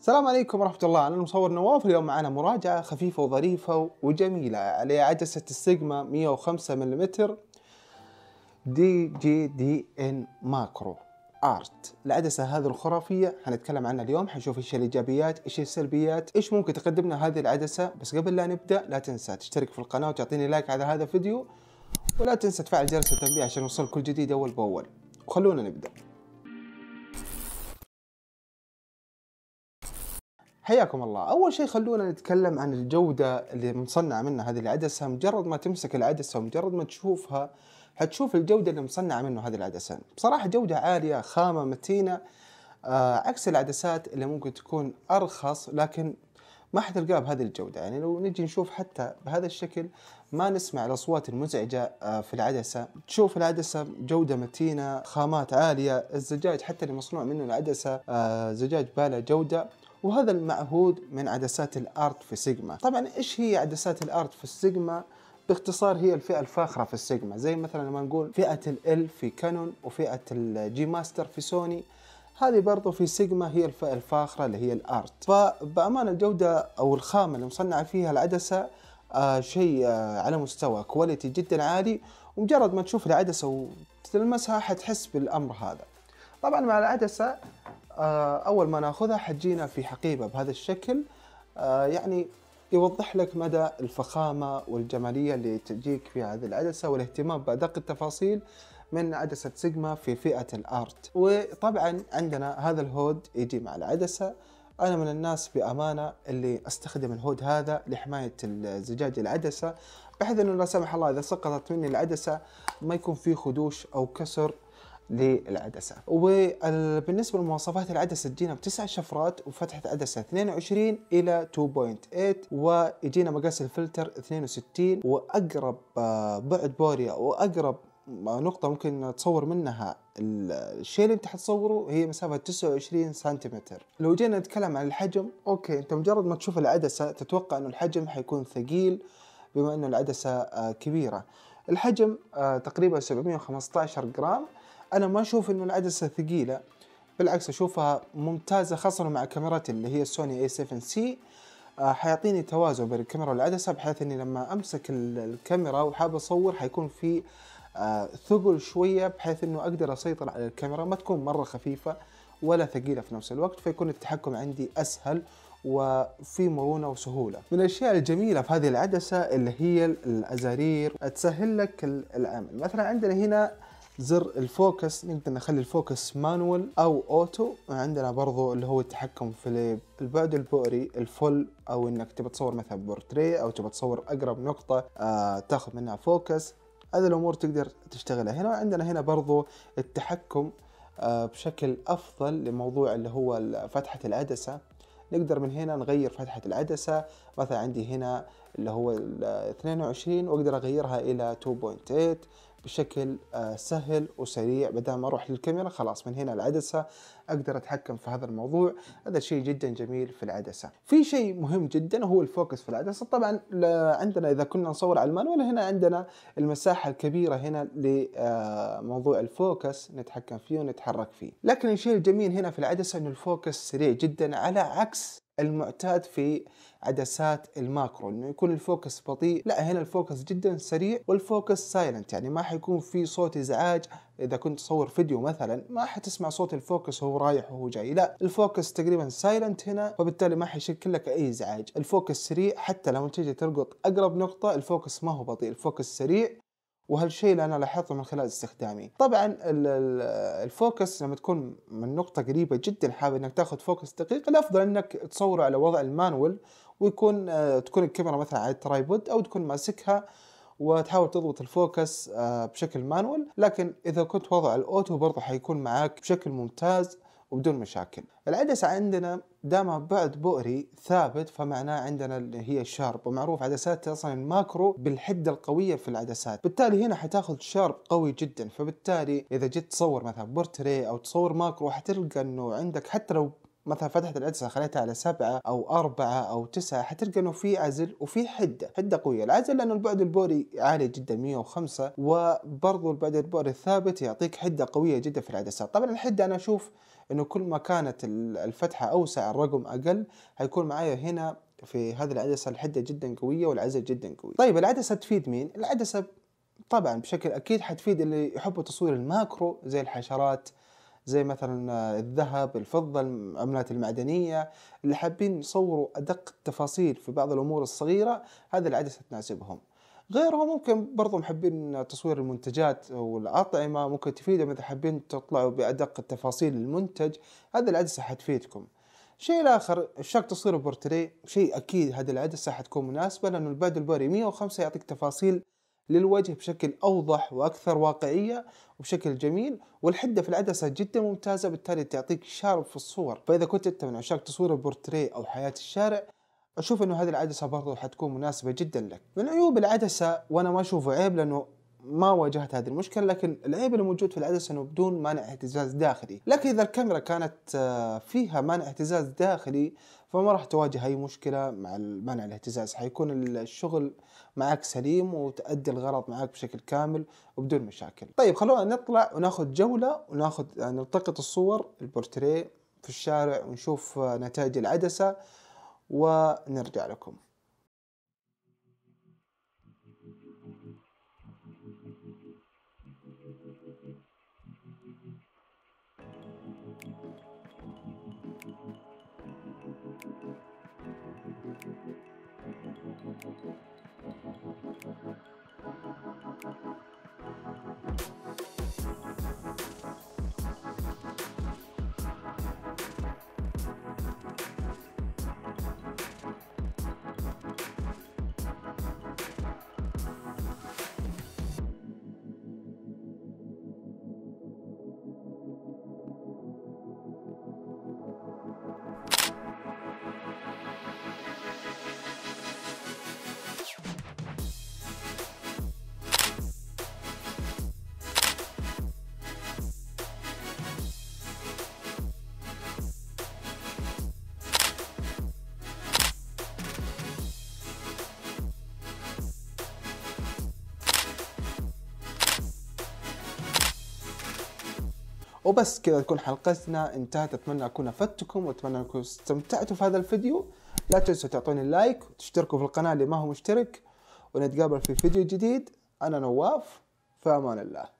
السلام عليكم ورحمة الله أنا المصور نواف اليوم معنا مراجعة خفيفة وظريفة وجميلة على عدسة السيجما 105 ملم دي جي دي ان ماكرو ارت العدسه هذه الخرافيه حنتكلم عنها اليوم حنشوف ايش الايجابيات ايش السلبيات ايش ممكن تقدم لنا هذه العدسه بس قبل لا نبدا لا تنسى تشترك في القناه وتعطيني لايك على هذا الفيديو ولا تنسى تفعل جرس التنبيه عشان يوصل كل جديد اول باول وخلونا نبدا حياكم الله اول شيء خلونا نتكلم عن الجوده اللي مصنعه منها هذه العدسه مجرد ما تمسك العدسه ومجرد ما تشوفها حتشوف الجوده اللي مصنعه منه هذه العدسه بصراحه جوده عاليه خامه متينه آه عكس العدسات اللي ممكن تكون ارخص لكن ما حتلقاها بهذه الجودة يعني لو نجي نشوف حتى بهذا الشكل ما نسمع الأصوات المزعجة آه، في العدسة تشوف العدسة جودة متينة خامات عالية الزجاج حتى اللي مصنوع منه العدسة آه، زجاج باله جودة وهذا المعهود من عدسات الارت في سيجما طبعا ايش هي عدسات الارت في السيجما باختصار هي الفئه الفاخره في السيجما زي مثلا لما نقول فئه ال في كانون وفئه الجي ماستر في سوني هذه برضو في سيجما هي الفئه الفاخره اللي هي الارت فبامانه الجوده او الخامه اللي مصنعه فيها العدسه آه شيء آه على مستوى كواليتي جدا عالي ومجرد ما تشوف العدسه وتلمسها حتحس بالامر هذا طبعا مع العدسه آه، اول ما ناخذها حتجينا في حقيبه بهذا الشكل آه، يعني يوضح لك مدى الفخامه والجماليه اللي تجيك في هذه العدسه والاهتمام بادق التفاصيل من عدسه سيجما في فئه الارت وطبعا عندنا هذا الهود يجي مع العدسه انا من الناس بامانه اللي استخدم الهود هذا لحمايه زجاج العدسه بحيث انه لا سمح الله اذا سقطت مني العدسه ما يكون في خدوش او كسر للعدسة وبالنسبة لمواصفات العدسة تجينا بتسع شفرات وفتحة عدسة 22 إلى 2.8 ويجينا مقاس الفلتر 62 وأقرب آه، بعد بوريا وأقرب آه، نقطة ممكن تصور منها الشيء اللي انت حتصوره هي مسافة 29 سنتيمتر لو جينا نتكلم عن الحجم اوكي انت مجرد ما تشوف العدسة تتوقع انه الحجم حيكون ثقيل بما انه العدسة آه، كبيرة الحجم تقريبا 715 جرام انا ما اشوف انه العدسه ثقيله بالعكس اشوفها ممتازه خاصه مع كاميرتي اللي هي السوني اي 7 سي حيعطيني توازن بين الكاميرا والعدسه بحيث اني لما امسك الكاميرا وحاب اصور حيكون في آه، ثقل شويه بحيث انه اقدر اسيطر على الكاميرا ما تكون مره خفيفه ولا ثقيله في نفس الوقت فيكون التحكم عندي اسهل وفي مرونه وسهوله. من الاشياء الجميله في هذه العدسه اللي هي الازارير تسهل لك العمل، مثلا عندنا هنا زر الفوكس نقدر نخلي الفوكس مانوال او اوتو عندنا برضو اللي هو التحكم في البعد البؤري الفل او انك تبى تصور مثلا بورتريه او تبى تصور اقرب نقطه آه تاخذ منها فوكس هذه الامور تقدر تشتغلها هنا عندنا هنا برضو التحكم آه بشكل افضل لموضوع اللي هو فتحه العدسه نقدر من هنا نغير فتحة العدسة مثلا عندي هنا اللي هو 22 واقدر اغيرها الى 2.8 بشكل آه، سهل وسريع بدل ما اروح للكاميرا خلاص من هنا العدسه اقدر اتحكم في هذا الموضوع هذا شيء جدا جميل في العدسه في شيء مهم جدا هو الفوكس في العدسه طبعا عندنا اذا كنا نصور على المانوال هنا عندنا المساحه الكبيره هنا لموضوع آه، الفوكس نتحكم فيه ونتحرك فيه لكن الشيء الجميل هنا في العدسه انه الفوكس سريع جدا على عكس المعتاد في عدسات الماكرو انه يكون الفوكس بطيء لا هنا الفوكس جدا سريع والفوكس سايلنت يعني ما حيكون في صوت ازعاج اذا كنت تصور فيديو مثلا ما حتسمع صوت الفوكس وهو رايح وهو جاي لا الفوكس تقريبا سايلنت هنا فبالتالي ما حيشكل لك اي ازعاج الفوكس سريع حتى لو تجي تلقط اقرب نقطه الفوكس ما هو بطيء الفوكس سريع وهالشيء اللي انا لاحظته من خلال استخدامي طبعا الفوكس لما تكون من نقطة قريبة جدا حابب انك تاخذ فوكس دقيق الافضل انك تصوره على وضع المانول ويكون آه، تكون الكاميرا مثلا على الترايبود او تكون ماسكها وتحاول تضبط الفوكس آه، بشكل مانوال لكن اذا كنت وضع الاوتو برضه حيكون معاك بشكل ممتاز وبدون مشاكل العدسة عندنا دام بعد بؤري ثابت فمعناه عندنا اللي هي شارب ومعروف عدسات اصلا الماكرو بالحده القويه في العدسات بالتالي هنا حتاخذ شارب قوي جدا فبالتالي اذا جيت تصور مثلا بورتري او تصور ماكرو حتلقى انه عندك حتى لو مثلا فتحت العدسه خليتها على سبعه او اربعه او تسعه حتلقى انه في عزل وفي حده، حده قويه، العزل لانه البعد البوري عالي جدا 105 وبرضه البعد البوري الثابت يعطيك حده قويه جدا في العدسات، طبعا الحده انا اشوف انه كل ما كانت الفتحه اوسع الرقم اقل حيكون معايا هنا في هذه العدسه الحده جدا قويه والعزل جدا قوي طيب العدسه تفيد مين العدسه طبعا بشكل اكيد حتفيد اللي يحبوا تصوير الماكرو زي الحشرات زي مثلا آه، الذهب الفضة العملات المعدنية اللي حابين يصوروا أدق التفاصيل في بعض الأمور الصغيرة هذه العدسة تناسبهم غيرها ممكن برضو محبين تصوير المنتجات والأطعمة ممكن تفيدهم إذا حابين تطلعوا بأدق التفاصيل المنتج هذه العدسة حتفيدكم شيء الآخر الشك تصوير البورتريه شيء أكيد هذه العدسة حتكون مناسبة لأنه البعد البوري 105 يعطيك تفاصيل للوجه بشكل أوضح وأكثر واقعية وبشكل جميل والحدة في العدسة جدا ممتازة بالتالي تعطيك شارب في الصور فإذا كنت أنت من عشاق تصوير البورتريه أو حياة الشارع اشوف انه هذه العدسه برضو حتكون مناسبه جدا لك من عيوب العدسه وانا ما اشوفه عيب لانه ما واجهت هذه المشكله لكن العيب الموجود في العدسه انه بدون مانع اهتزاز داخلي لكن اذا الكاميرا كانت آه، فيها مانع اهتزاز داخلي فما راح تواجه اي مشكله مع مانع الاهتزاز حيكون الشغل معك سليم وتأدي الغرض معك بشكل كامل وبدون مشاكل طيب خلونا نطلع وناخذ جوله وناخذ نلتقط الصور البورتريه في الشارع ونشوف آه، نتائج العدسه ونرجع لكم وبس كذا تكون حلقتنا انتهت اتمنى اكون افدتكم واتمنى انكم استمتعتوا في هذا الفيديو لا تنسوا تعطوني لايك وتشتركوا في القناه اللي ما هو مشترك ونتقابل في فيديو جديد انا نواف في امان الله